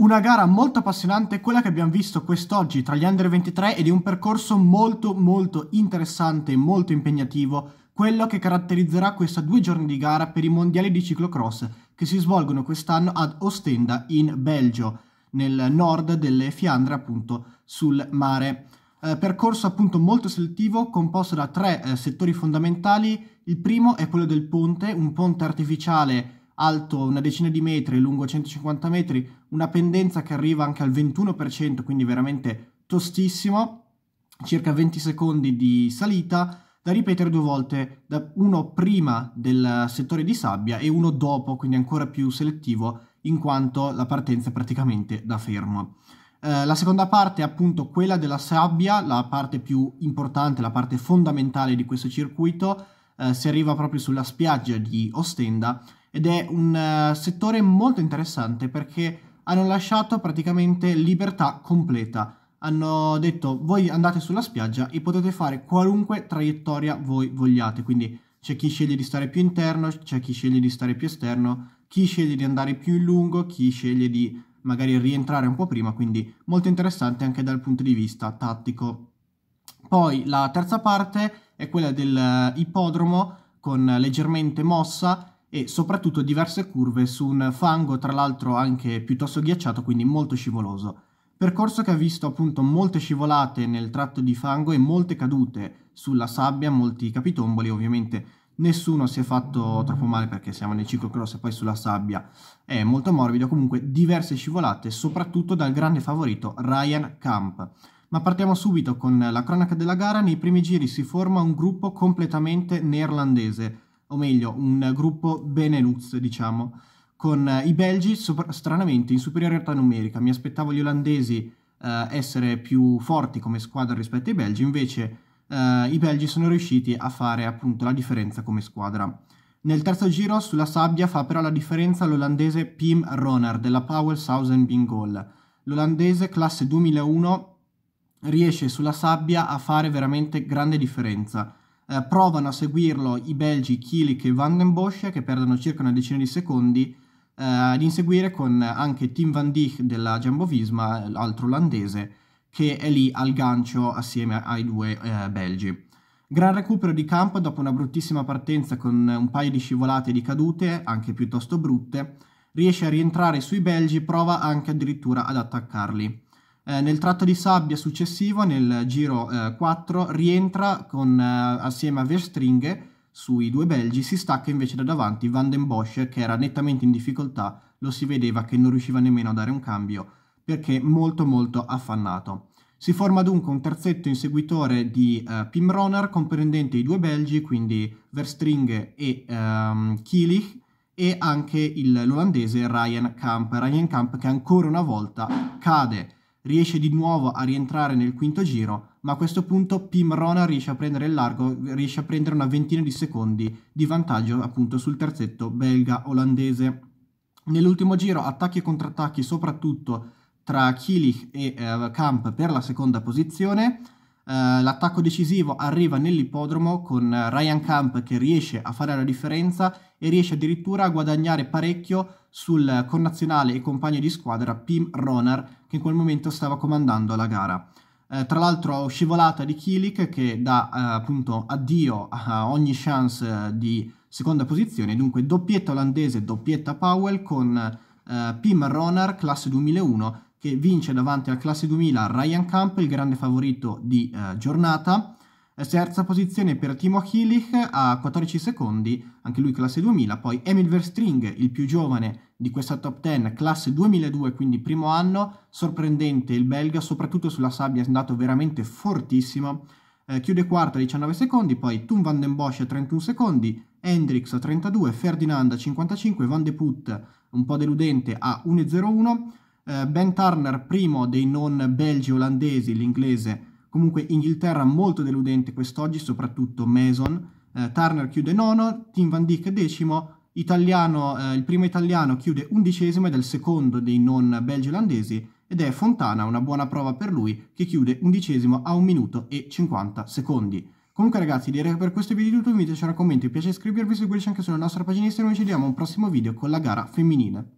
Una gara molto appassionante, quella che abbiamo visto quest'oggi tra gli under 23 ed è un percorso molto molto interessante e molto impegnativo, quello che caratterizzerà questi due giorni di gara per i mondiali di ciclocross che si svolgono quest'anno ad Ostenda in Belgio, nel nord delle Fiandre appunto sul mare. Eh, percorso appunto molto selettivo composto da tre eh, settori fondamentali, il primo è quello del ponte, un ponte artificiale alto una decina di metri, lungo 150 metri, una pendenza che arriva anche al 21%, quindi veramente tostissimo, circa 20 secondi di salita, da ripetere due volte, uno prima del settore di sabbia e uno dopo, quindi ancora più selettivo, in quanto la partenza è praticamente da fermo. Eh, la seconda parte è appunto quella della sabbia, la parte più importante, la parte fondamentale di questo circuito, eh, si arriva proprio sulla spiaggia di Ostenda ed è un uh, settore molto interessante perché hanno lasciato praticamente libertà completa. Hanno detto voi andate sulla spiaggia e potete fare qualunque traiettoria voi vogliate, quindi c'è chi sceglie di stare più interno, c'è chi sceglie di stare più esterno, chi sceglie di andare più in lungo, chi sceglie di magari rientrare un po' prima, quindi molto interessante anche dal punto di vista tattico. Poi la terza parte è quella dell'ippodromo eh, con leggermente mossa e soprattutto diverse curve su un fango tra l'altro anche piuttosto ghiacciato, quindi molto scivoloso. Percorso che ha visto appunto molte scivolate nel tratto di fango e molte cadute sulla sabbia, molti capitomboli ovviamente nessuno si è fatto troppo male perché siamo nel ciclocross e poi sulla sabbia è molto morbido, comunque diverse scivolate soprattutto dal grande favorito Ryan Camp. Ma partiamo subito con la cronaca della gara, nei primi giri si forma un gruppo completamente neerlandese, o meglio un gruppo Benelux, diciamo, con eh, i belgi sopra- stranamente in superiorità numerica. Mi aspettavo gli olandesi eh, essere più forti come squadra rispetto ai belgi, invece eh, i belgi sono riusciti a fare appunto la differenza come squadra. Nel terzo giro sulla sabbia fa però la differenza l'olandese Pim Roner della Powell Southern Bingol. L'olandese classe 2001 riesce sulla sabbia a fare veramente grande differenza eh, provano a seguirlo i belgi Kilik e Van den Bosch che perdono circa una decina di secondi eh, ad inseguire con anche Tim Van Dijk della Jumbo Visma, l'altro olandese, che è lì al gancio assieme ai due eh, belgi. Gran recupero di campo dopo una bruttissima partenza con un paio di scivolate e di cadute, anche piuttosto brutte, riesce a rientrare sui belgi, prova anche addirittura ad attaccarli. Eh, nel tratto di sabbia successivo, nel giro eh, 4, rientra con, eh, assieme a Verstringhe sui due belgi, si stacca invece da davanti Van den Bosch che era nettamente in difficoltà, lo si vedeva che non riusciva nemmeno a dare un cambio perché molto molto affannato. Si forma dunque un terzetto inseguitore di eh, Roner comprendente i due belgi, quindi Verstringhe e ehm, Kielich, e anche l'olandese Ryan Kamp. Ryan Kamp che ancora una volta cade riesce di nuovo a rientrare nel quinto giro, ma a questo punto Pim Rona riesce a prendere il largo, riesce a prendere una ventina di secondi di vantaggio appunto sul terzetto belga-olandese. Nell'ultimo giro attacchi e contrattacchi soprattutto tra Kilich e eh, Camp per la seconda posizione. Eh, l'attacco decisivo arriva nell'ippodromo con Ryan Camp che riesce a fare la differenza e riesce addirittura a guadagnare parecchio sul connazionale e compagno di squadra Pim Ronar, che in quel momento stava comandando la gara. Eh, tra l'altro scivolata di Kilik che dà eh, appunto addio a ogni chance eh, di seconda posizione, dunque doppietta olandese, doppietta Powell con eh, Pim Ronar, classe 2001, che vince davanti alla classe 2000 Ryan Camp, il grande favorito di eh, giornata, eh, terza posizione per Timo Hillich a 14 secondi, anche lui classe 2000. Poi Emil Verstring, il più giovane di questa top 10, classe 2002, quindi primo anno. Sorprendente il belga, soprattutto sulla sabbia è andato veramente fortissimo. Eh, chiude quarto a 19 secondi, poi Thun van den Bosch a 31 secondi, Hendrix a 32, Ferdinand a 55, Van de Put un po' deludente a 1.01. Eh, ben Turner, primo dei non belgi olandesi, l'inglese Comunque Inghilterra molto deludente quest'oggi, soprattutto Mason. Eh, Turner chiude nono, Tim Van Dyck decimo, italiano, eh, il primo italiano chiude undicesimo ed è il secondo dei non belgi olandesi ed è Fontana, una buona prova per lui, che chiude undicesimo a 1 minuto e 50 secondi. Comunque ragazzi direi che per questo video di tutto, vi invito un commento, vi piace iscrivervi, seguirci anche sulla nostra pagina e noi ci vediamo a un prossimo video con la gara femminile.